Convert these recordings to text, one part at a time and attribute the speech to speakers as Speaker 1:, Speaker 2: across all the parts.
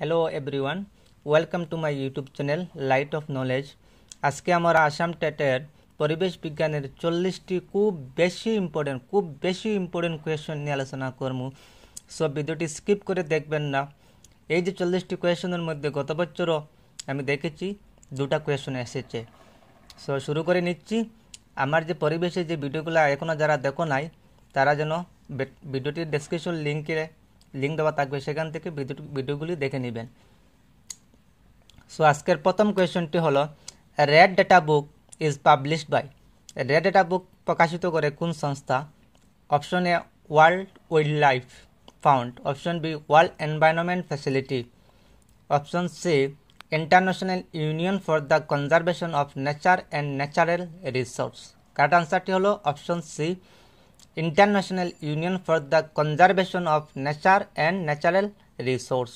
Speaker 1: hello everyone welcome to my YouTube channel light of knowledge আজকে আমরা আসাম টেটের পরিবেশ বিজ্ঞানের চল্লিশটি খুব বেশি ইম্পর্টেন্ট খুব বেশি ইম্পর্টেন্ট কোয়েশন নিয়ে আলোচনা করবো সব ভিডিওটি স্কিপ করে দেখবেন না এই যে চল্লিশটি কোয়েশনের মধ্যে গত বছরও আমি দেখেছি দুটা কোয়েশন এসেছে সো শুরু করে নিচ্ছি আমার যে পরিবেশে যে ভিডিওগুলো এখনও যারা দেখো নাই তারা যেন ভিডিওটির ডেসক্রিপশন লিঙ্কে লিঙ্ক দেওয়া থাকবে সেখান থেকে ভিডিওগুলি দেখে নেবেন সো আজকের প্রথম কোয়েশনটি হলো red data book is published by red data book প্রকাশিত করে কোন সংস্থা option a world wild life found option B world environment facility option C international union for the conservation of nature and natural resource correct আনসারটি হলো option C international union for the conservation of nature and natural resource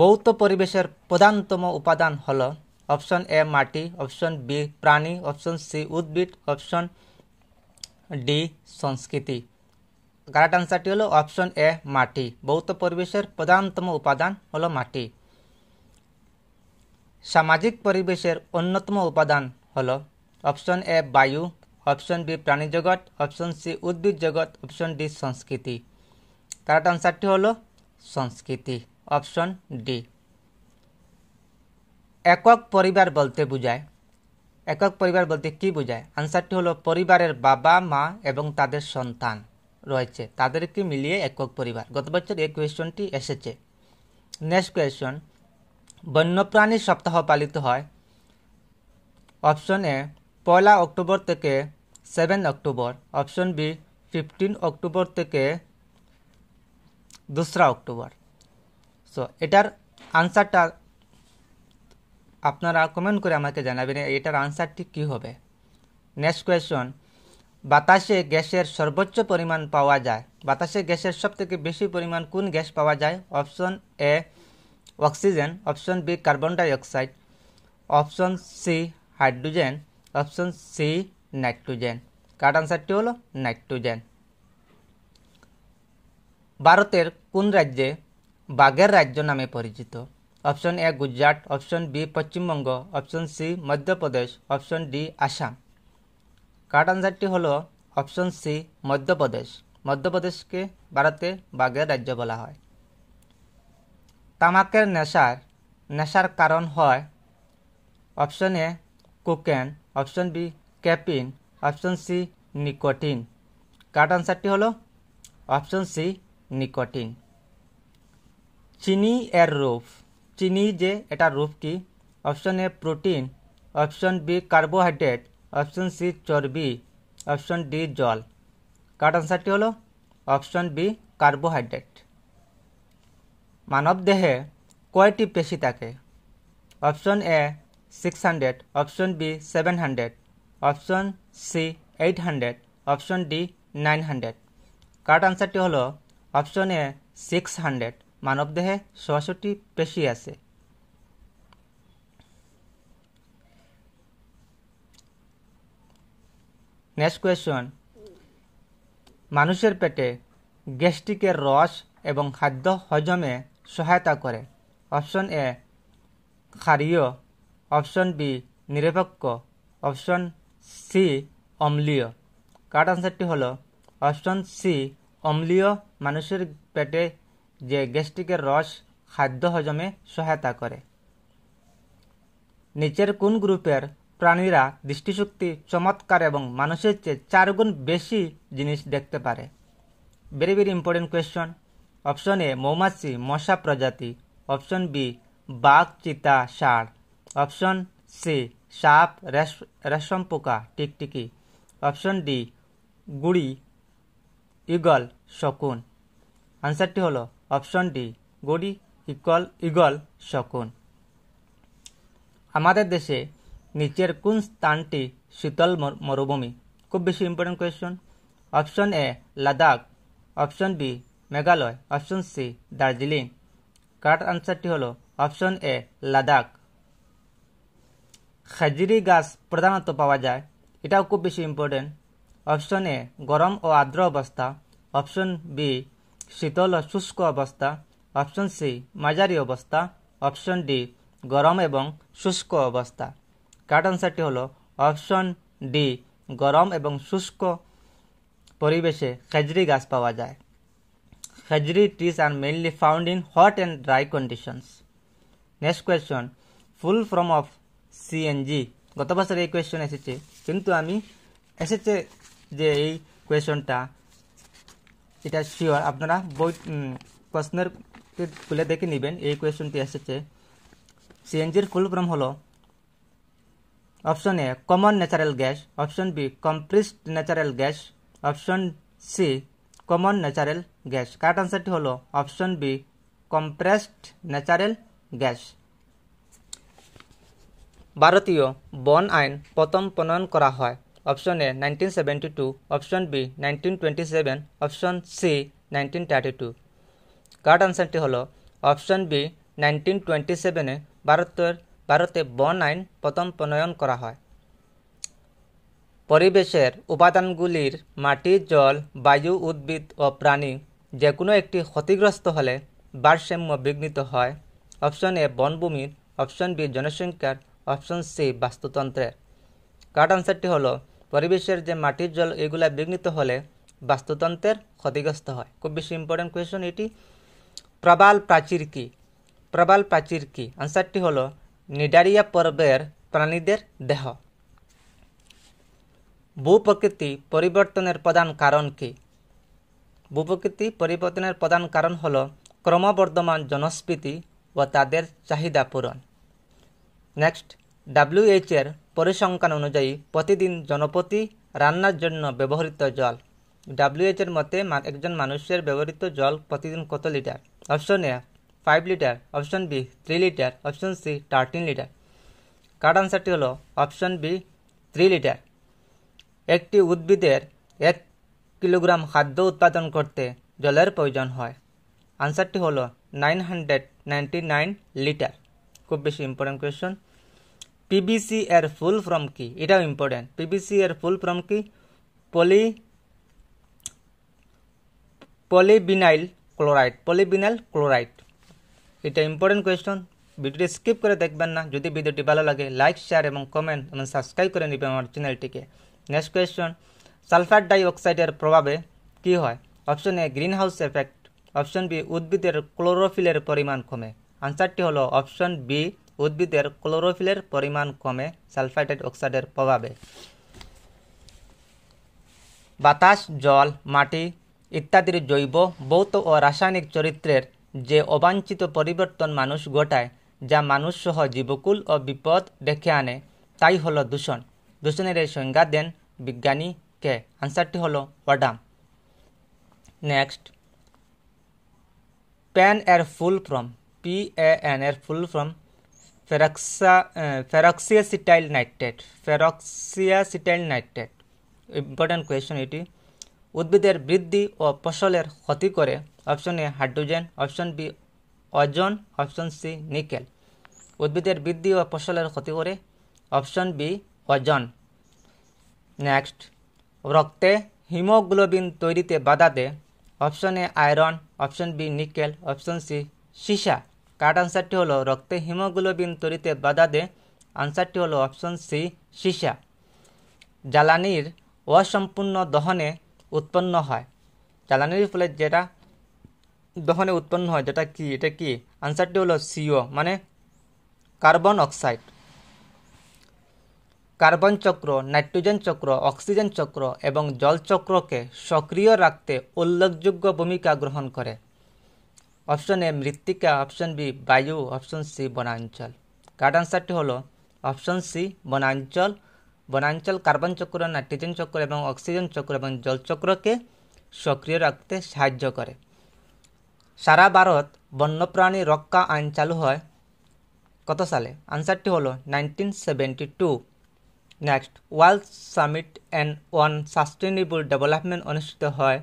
Speaker 1: বৌদ্ধ পরিবেশের প্রধানতম উপাদান হল option এ মাটি option B প্রাণী option C উদ্ভিদ অপশন ডি সংস্কৃতি কারেক্ট আনসারটি হলো অপশন এ মাটি বৌদ্ধ পরিবেশের প্রধানতম উপাদান হল মাটি সামাজিক পরিবেশের অন্যতম উপাদান হল অপশন এ বায়ু অপশন বি প্রাণী জগৎ অপশন সি উদ্ভিদ জগৎ অপশন ডি সংস্কৃতি কারেক্ট আনসারটি হল সংস্কৃতি অপশন ডি একক পরিবার বলতে বোঝায় একক পরিবার বলতে কি বোঝায় আনসারটি হলো পরিবারের বাবা মা এবং তাদের সন্তান রয়েছে তাদেরকে মিলিয়ে একক পরিবার গত বছর এই কোয়েশনটি এসেছে নেক্সট কোয়েশন বন্যপ্রাণী সপ্তাহ পালিত হয় অপশন এ পয়লা অক্টোবর থেকে seven October option B fifteen October থেকে দোসরা অক্টোবর সো এটার আনসারটা আপনারা কমেন্ট করে আমাকে জানাবেন এটার আনসারটি কী হবে নেক্সট কোয়েশন বাতাসে গ্যাসের সর্বোচ্চ পরিমাণ পাওয়া যায় বাতাসে গ্যাসের সবথেকে বেশি পরিমাণ কোন গ্যাস পাওয়া যায় option A oxygen option B carbon dioxide option C hydrogen option C nitrogen correct আনসারটি হলো নাইট্রোজেন ভারতের কোন রাজ্যে বাঘের রাজ্য নামে পরিচিত option A Gujarat option B Paschimbanga option C Madhya Pradesh option D Assam correct আনসারটি হলো অপশন সি মধ্যপ্রদেশ মধ্যপ্রদেশকে ভারতে বাঘের রাজ্য বলা হয় তামাকের নেশার নেশার কারণ হয় option A cocaine option B caffeine option C nicotine correct আনসারটি হলো অপশন সি নিকোটিন চিনি এর রূপ চিনি যে এটা রূপ কি option A protein option B carbohydrate option C চর্বি অপশন ডি জল কাট আনসারটি হলো অপশন বি কার্বোহাইড্রেট মানব দেহে কয়টি পেশি থাকে option A 600 option b 700 option c 800 option d 900 correct আনসারটি হলো অপশন এ 600 মানবদেহে 66টি পেশি আছে নেক্সট কোয়েশন মানুষের পেটে গ্যাস্ট্রিকের রস এবং খাদ্য হজমে সহায়তা করে অপশন এ ক্ষারীয় অপশন বি নিরপেক্ষ অপশন সি অম্লীয় কার্ড আনসারটি হল অপশন সি অম্লীয় মানুষের পেটে যে গ্যাস্ট্রিকের রস খাদ্য হজমে সহায়তা করে নিচের কোন গ্রুপের প্রাণীরা দৃষ্টিশক্তি চমৎকার এবং মানুষের চেয়ে চারগুণ বেশি জিনিস দেখতে পারে very very important question option A মৌমাছি মশা প্রজাতি অপশন বি বাঘ চিতা ষাঁড় অপশন সি সাপ রেশম পোকা টিকটিকি অপশন ডি গুড়ি ইগল শকুন আনসারটি হলো অপশন ডি গুড়ি ইগল ইগল শকুন আমাদের দেশে নিচের কোন স্থানটি শীতল মরুভূমি খুব বেশি important question option A Ladakh option B Meghalaya option C Darjeeling correct আনসারটি হলো অপশন এ লাদাখ খেজুরি গাছ প্রধানত পাওয়া যায় এটাও খুব বেশি ইম্পর্টেন্ট অপশন এ গরম ও আর্দ্র অবস্থা অপশন বি শীতল ও শুষ্ক অবস্থা অপশন সি মাঝারি অবস্থা অপশন ডি গরম এবং শুষ্ক অবস্থা কাট আনসারটি হলো অপশন ডি গরম এবং শুষ্ক পরিবেশে খেজরি গাছ পাওয়া যায় khejri trees are mainly found in hot and dry conditions next question full form of CNG গত বছর এই কোয়েশ্চন এসেছে কিন্তু আমি এসেছে যে এই কোয়েশনটা এটা শিওর আপনারা বই প্রশ্নের খুলে দেখে নেবেন এই কোয়েশনটি এসেছে সিএনজির ফুল ফর্ম হলো option A common natural gas option B compressed natural gas option C common natural gas correct আনসারটি হলো option B compressed natural gas ভারতীয় বন আইন প্রথম প্রণয়ন করা হয় option A nineteen seventy two option B nineteen twenty seven option C nineteen thirty two correct আনসারটি হল অপশন বি নাইনটিন টোয়েন্টি সেভেনে ভারতের ভারতে বন আইন প্রথম প্রণয়ন করা হয় পরিবেশের উপাদানগুলির মাটি জল বায়ু উদ্ভিদ ও প্রাণী যে কোনো একটি ক্ষতিগ্রস্ত হলে ভারসাম্য বিঘ্নিত হয় অপশন এ বনভূমির অপশন বি জনসংখ্যার অপশন সি বাস্তুতন্ত্রে কার্ড আনসারটি হল পরিবেশের যে মাটির জল এগুলা বিঘ্নিত হলে বাস্তুতন্ত্রের ক্ষতিগ্রস্ত হয় খুব বেশি ইম্পর্টেন্ট কোয়েশন এটি প্রবাল প্রাচীর কি প্রবাল প্রাচীর কি আনসারটি হল নিডারিয়া পর্বের প্রাণীদের দেহ ভূপ্রকৃতি পরিবর্তনের প্রধান কারণ কি ভূপ্রকৃতি পরিবর্তনের প্রধান কারণ হল ক্রমবর্ধমান জনস্ফীতি ও তাদের চাহিদা পূরণ নেক্সট ডাব্লিউএইচের পরিসংখ্যান অনুযায়ী প্রতিদিন জনপতি রান্নার জন্য ব্যবহৃত জল ডাব্লিউএইচের মতে একজন মানুষের ব্যবহৃত জল প্রতিদিন কত litre option A five litre option B three litre option C thirteen litre correct আনসারটি হল অপশন বি থ্রি লিটার একটি উদ্ভিদের এক কিলোগ্রাম খাদ্য উৎপাদন করতে জলের প্রয়োজন হয় আনসারটি হল nine hundred ninety nine litre খুব বেশি ইম্পর্টেন্ট কোয়েশন পিবিসি এর ফুল ফর্ম কি এটাও ইম্পর্টেন্ট পিবিসি এর ফুল ফর্ম কি poly polyvinyl chloride polyvinyl chloride এটা ইম্পর্টেন্ট কোয়েশ্চন ভিডিওটি স্কিপ করে দেখবেন না যদি ভিডিওটি ভালো লাগে লাইক শেয়ার এবং কমেন্ট এবং সাবস্ক্রাইব করে নেবেন আমার চ্যানেলটিকে নেক্সট কোয়েশ্চন সালফার ডাইঅক্সাইডের প্রভাবে কি হয় option A green house effect option B উদ্ভিদের ক্লোরোফিলের পরিমাণ কমে আনসারটি হলো অপশন বি উদ্ভিদের ক্লোরোফিলের পরিমাণ কমে সালফাইটেড অক্সাইডের প্রভাবে বাতাস জল মাটি ইত্যাদির জৈব ভৌত ও রাসায়নিক চরিত্রের যে অবাঞ্ছিত পরিবর্তন মানুষ ঘটায় যা মানুষ সহ জীবকুল ও বিপদ ডেকে আনে তাই হল দূষণ দূষণের এই সংজ্ঞা দেন বিজ্ঞানী কে আনসারটি হল ওয়াডাম নেক্সট প্যান এর full form P A N এর ফুল ফর্ম ফেরাক্সা peroxyacetyl nitrate peroxyacetyl nitrate important question এটি উদ্ভিদের বৃদ্ধি ও ফসলের ক্ষতি করে option A hydrogen option B ozone option C nickel উদ্ভিদের বৃদ্ধি ও ফসলের ক্ষতি করে অপশন বি অজন নেক্সট রক্তে হিমোগ্লোবিন তৈরিতে বাধা দেয় option A iron option B nickel option C সীসা কার্ড আনসারটি হলো রক্তে হিমোগ্লোবিন তরিতে বাধা দেয় আনসারটি হলো অপশন সি সীসা জ্বালানির অসম্পূর্ণ দহনে উৎপন্ন হয় জ্বালানির ফলে যেটা দহনে উৎপন্ন হয় যেটা কি এটা কি আনসারটি হলো সিও মানে কার্বন অক্সাইড কার্বন চক্র নাইট্রোজেন চক্র অক্সিজেন চক্র এবং জল চক্রকে সক্রিয় রাখতে উল্লেখযোগ্য ভূমিকা গ্রহণ করে অপশন এ মৃত্তিকা অপশন বি বায়ু অপশন সি বনাঞ্চল কার্ড আনসারটি হল অপশন সি বনাঞ্চল বনাঞ্চল কার্বন চক্র নাইট্রোজেন চক্র এবং অক্সিজেন চক্র এবং জলচক্রকে সক্রিয় রাখতে সাহায্য করে সারা ভারত বন্যপ্রাণী রক্ষা আইন চালু হয় কত সালে আনসারটি হলো nineteen seventy two next world summit and on sustainable development অনুষ্ঠিত হয়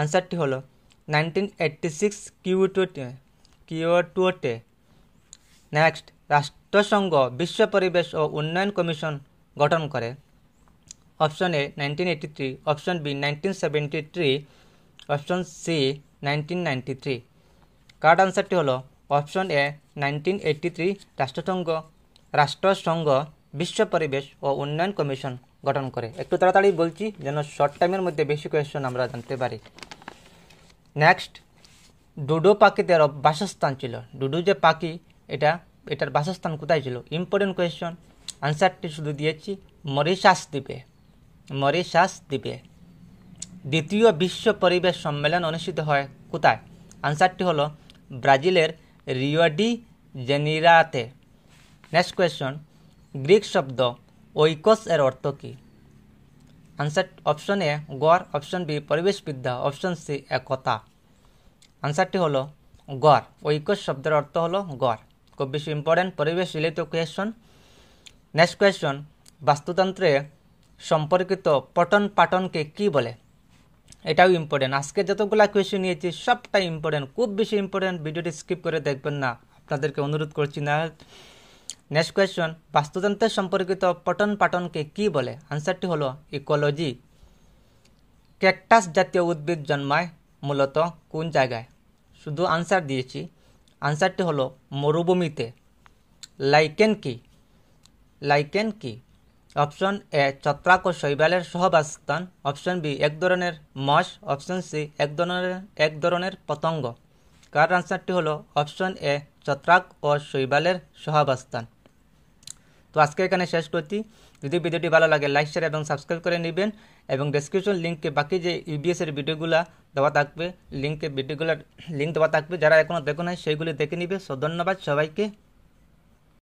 Speaker 1: আনসারটি হলো 1986 কিউটোটে কিওটোটে নেক্সট রাষ্ট্রসংঘ বিশ্ব পরিবেশ ও উন্নয়ন কমিশন গঠন করে option A nineteen eighty three option B nineteen seventy three option C nineteen ninety three correct আনসারটি হল option A nineteen eighty three রাষ্ট্রসংঘ রাষ্ট্রসংঘ বিশ্ব পরিবেশ ও উন্নয়ন কমিশন গঠন করে একটু তাড়াতাড়ি বলছি যেন শর্ট টাইমের মধ্যে বেশি কোয়েশন আমরা জানতে পারি নেক্সট ডুডো পাখিদের বাসস্থান ছিল ডুডু যে পাখি এটা এটার বাসস্থান কোথায় ছিল ইম্পর্টেন্ট কোয়েশ্চন আনসারটি শুধু দিয়েছি মরিশাস দ্বীপে মরিশাস দ্বীপে দ্বিতীয় বিশ্ব পরিবেশ সম্মেলন অনুষ্ঠিত হয় কোথায় আনসারটি হলো ব্রাজিলের রিওডি জেনিরাতে নেক্সট কোয়েশ্চন গ্রিক শব্দ ঐকস এর অর্থ কী আনসার অপশন এ গড় অপশন বি পরিবেশবিদ্যা অপশন সি একতা আনসারটি হলো গড় ঐক্য শব্দের অর্থ হলো গড় খুব বেশি ইম্পর্টেন্ট পরিবেশ রিলেটেড কোয়েশন নেক্সট কোয়েশন বাস্তুতন্ত্রে সম্পর্কিত পটন পাটনকে কি বলে এটাও ইম্পর্টেন্ট আজকে যতগুলা কোয়েশন নিয়েছি সবটাই ইম্পর্টেন্ট খুব বেশি ইম্পর্টেন্ট ভিডিওটি স্কিপ করে দেখবেন না আপনাদেরকে অনুরোধ করছি না নেক্সট কোয়েশ্চন বাস্তুতন্ত্রের সম্পর্কিত পটন পাটনকে কি বলে আনসারটি হলো ইকোলজি ক্যাকটাস জাতীয় উদ্ভিদ জন্মায় মূলত কোন জায়গায় শুধু আনসার দিয়েছি আনসারটি হলো মরুভূমিতে লাইকেন কি লাইকেন কি অপশন এ ছত্রাক ও শৈবালের সহবাসস্থান অপশন বি এক ধরনের মশ অপশন সি এক ধরনের এক ধরনের পতঙ্গ কার আনসারটি হলো অপশন এ ছত্রাক ও শৈবালের সহবাসস্থান তো আজকে এখানে শেষ করছি যদি ভিডিওটি ভালো লাগে লাইক শেয়ার এবং সাবস্ক্রাইব করে নেবেন এবং ডেসক্রিপশন লিঙ্কে বাকি যে ইউবিএসের ভিডিওগুলো দেওয়া থাকবে লিঙ্কে ভিডিওগুলোর লিঙ্ক দেওয়া থাকবে যারা এখনও দেখো নাই সেইগুলি দেখে নিবে সো ধন্যবাদ সবাইকে